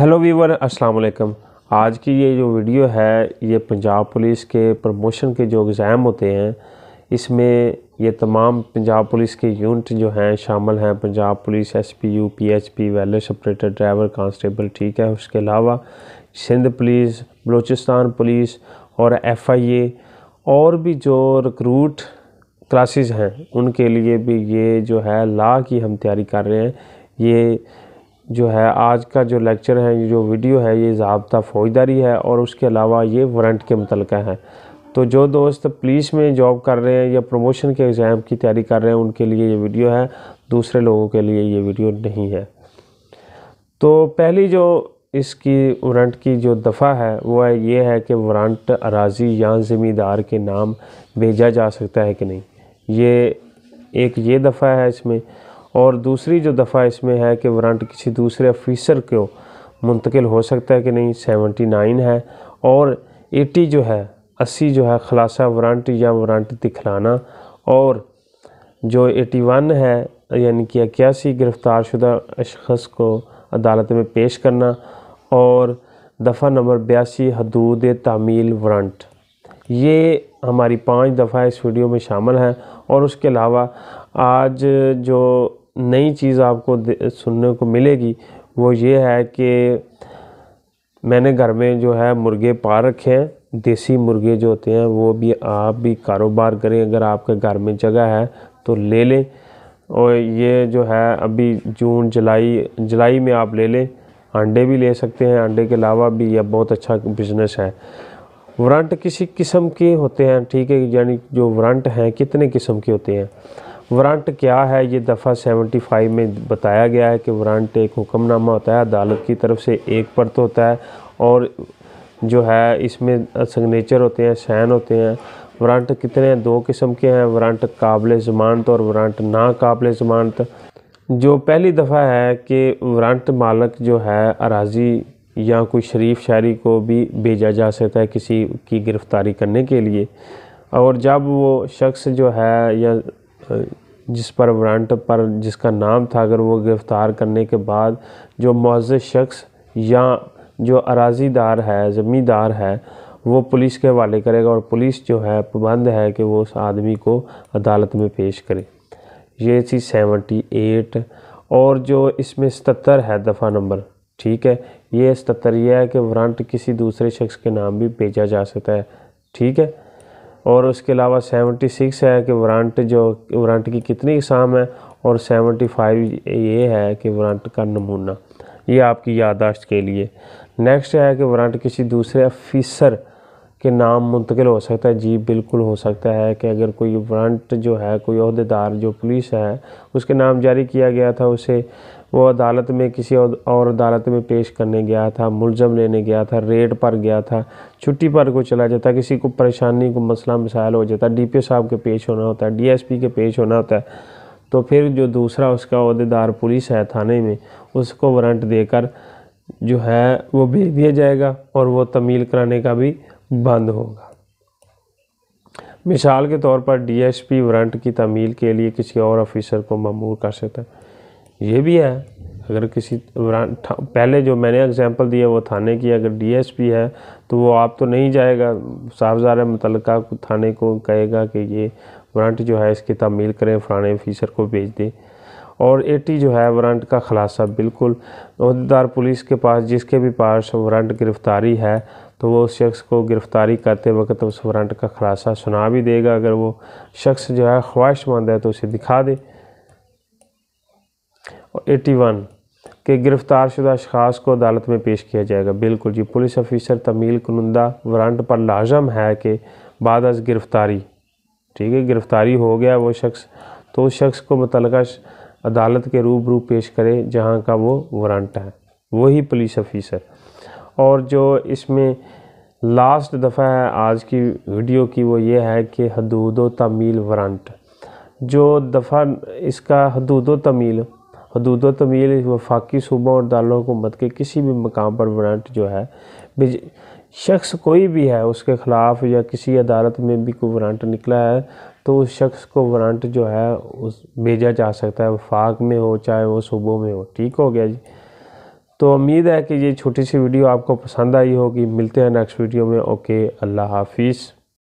hello Weaver अस्सलाम वालेकुम आज की ये जो वीडियो है ये पंजाब पुलिस के प्रमोशन के जो एग्ज़ाम होते हैं इसमें ये तमाम पंजाब पुलिस के यूनिट जो हैं शामिल हैं Punjab police S P U P H P driver constable ठीक है उसके अलावा सिंध पुलिस बलूचिस्तान पुलिस और एफ आई ए और भी जो रिक्रूट क्लासेस हैं उनके लिए भी ये जो है ला की हम तैयारी कर रहे हैं ये जो है आज का जो लेक्चर है जो वीडियो है ये जबता फ़ौजदारी है और उसके अलावा ये वारंट के मतलब है तो जो दोस्त पुलिस में जॉब कर रहे हैं या प्रमोशन के एग्ज़ाम की तैयारी कर रहे हैं उनके लिए ये वीडियो है दूसरे लोगों के लिए ये वीडियो नहीं है तो पहली जो इसकी वारंट की जो दफ़ा है वो है ये है कि वारंट अराजी या ज़मींदार के नाम भेजा जा सकता है कि नहीं ये एक ये दफ़ा है इसमें और दूसरी जो दफ़ा इसमें है कि वारंट किसी दूसरे ऑफिसर को मुंतकिल हो सकता है कि नहीं सेवेंटी नाइन है और एटी जो है अस्सी जो है खलासा वारंट या वारंट दिखलाना और जो एटी वन है यानी कि इक्यासी गिरफ़्तार शुदा अशखस को अदालत में पेश करना और दफ़ा नंबर बयासी हदूद तामील वारंट ये हमारी पांच दफ़ा इस वीडियो में शामिल हैं और उसके अलावा आज जो नई चीज़ आपको सुनने को मिलेगी वो ये है कि मैंने घर में जो है मुर्गे पा रखे हैं देसी मुर्गे जो होते हैं वो भी आप भी कारोबार करें अगर आपके घर में जगह है तो ले लें और ये जो है अभी जून जुलाई जुलाई में आप ले लें अंडे भी ले सकते हैं अंडे के अलावा भी यह बहुत अच्छा बिजनेस है वारंट किसी किस्म के होते हैं ठीक है यानी जो वारंट हैं कितने किस्म के होते हैं वारंट क्या है ये दफ़ा सेवेंटी फाइव में बताया गया है कि वारंट एक हुक्मनामा होता है अदालत की तरफ से एक परत होता है और जो है इसमें सिग्नेचर होते हैं सैन होते हैं वारंट कितने हैं दो किस्म के हैं वारंट काबिल ज़मानत और वारंट ना काबिल ज़मानत जो पहली दफ़ा है कि वारंट मालक जो है अराजी या कोई शरीफ शायरी को भी भेजा जा सकता है किसी की गिरफ़्तारी करने के लिए और जब वो शख्स जो है या जिस पर वारंट पर जिसका नाम था अगर वो गिरफ़्तार करने के बाद जो मुआज़ शख्स या जो अराजीदार है ज़मींदार है वो पुलिस के हवाले करेगा और पुलिस जो है पाबंद है कि वो उस आदमी को अदालत में पेश करे ये थी सेवेंटी एट और जो इसमें सतर है दफ़ा नंबर ठीक है ये सतर यह है कि वारंट किसी दूसरे शख्स के नाम भी भेजा जा सकता है ठीक है और उसके अलावा सेवेंटी सिक्स है कि वारंट जो वारंट की कितनी इकसाम है और सेवेंटी फाइव ये है कि वारंट का नमूना ये आपकी याददाश्त के लिए नेक्स्ट है कि वारंट किसी दूसरे अफिसर के नाम मुंतकिल हो सकता है जी बिल्कुल हो सकता है कि अगर कोई वारंट जो है कोई अहदेदार जो पुलिस है उसके नाम जारी किया गया था उसे वो अदालत में किसी और अदालत में पेश करने गया था मुलजम लेने गया था रेड पर गया था छुट्टी पर को चला जाता किसी को परेशानी को मसला मिसाइल हो जाता डी पी साहब के पेश होना होता है डी के पेश होना होता है तो फिर जो दूसरा उसका अहदेदार पुलिस है थाने में उसको वारंट देकर जो है वो भेज दिया जाएगा और वो तमील कराने का भी बंद होगा मिसाल के तौर पर डीएसपी वारंट की तमील के लिए किसी और ऑफिसर को ममूर कर सकता है ये भी है अगर किसी पहले जो मैंने एग्जांपल दिया वो थाने की अगर डीएसपी है तो वो आप तो नहीं जाएगा साहबजार मुतल थाने को कहेगा कि ये वारंट जो है इसकी तमील करें फलाने ऑफिसर को भेज दें और 80 जो है वारंट का खुलासा बिल्कुल अहदेदार पुलिस के पास जिसके भी पास वारंट गिरफ़्तारी है तो वो उस शख्स को गिरफ़्तारी करते वक्त उस वारंट का खुलासा सुना भी देगा अगर वो शख्स जो है ख्वाहिशमंद है तो उसे दिखा दे और एटी वन के गिरफ़्तार शुदा अशास को अदालत में पेश किया जाएगा बिल्कुल जी पुलिस अफ़िसर तमील कनुंदा वारंट पर लाजम है कि बाद गिरफ़्तारी ठीक है गिरफ़्तारी हो गया वो शख्स तो उस शख्स को मुतलका अदालत के रूप रूप पेश करे जहाँ का वो वारंट है वही पुलिस ऑफिसर और जो इसमें लास्ट दफ़ा है आज की वीडियो की वो ये है कि हदूद तमील वारंट जो दफ़ा इसका हदूद तमील हदूद तमील वफाकी सूबों और दारकूमत के किसी भी मकाम पर वारंट जो है शख्स कोई भी है उसके ख़िलाफ़ या किसी अदालत में भी कोई वारंट निकला है तो उस शख्स को वारंट जो है उस भेजा जा सकता है वफाक में हो चाहे वो सूबों में हो ठीक हो गया जी तो उम्मीद है कि ये छोटी सी वीडियो आपको पसंद आई होगी मिलते हैं नेक्स्ट वीडियो में ओके अल्लाह हाफिज़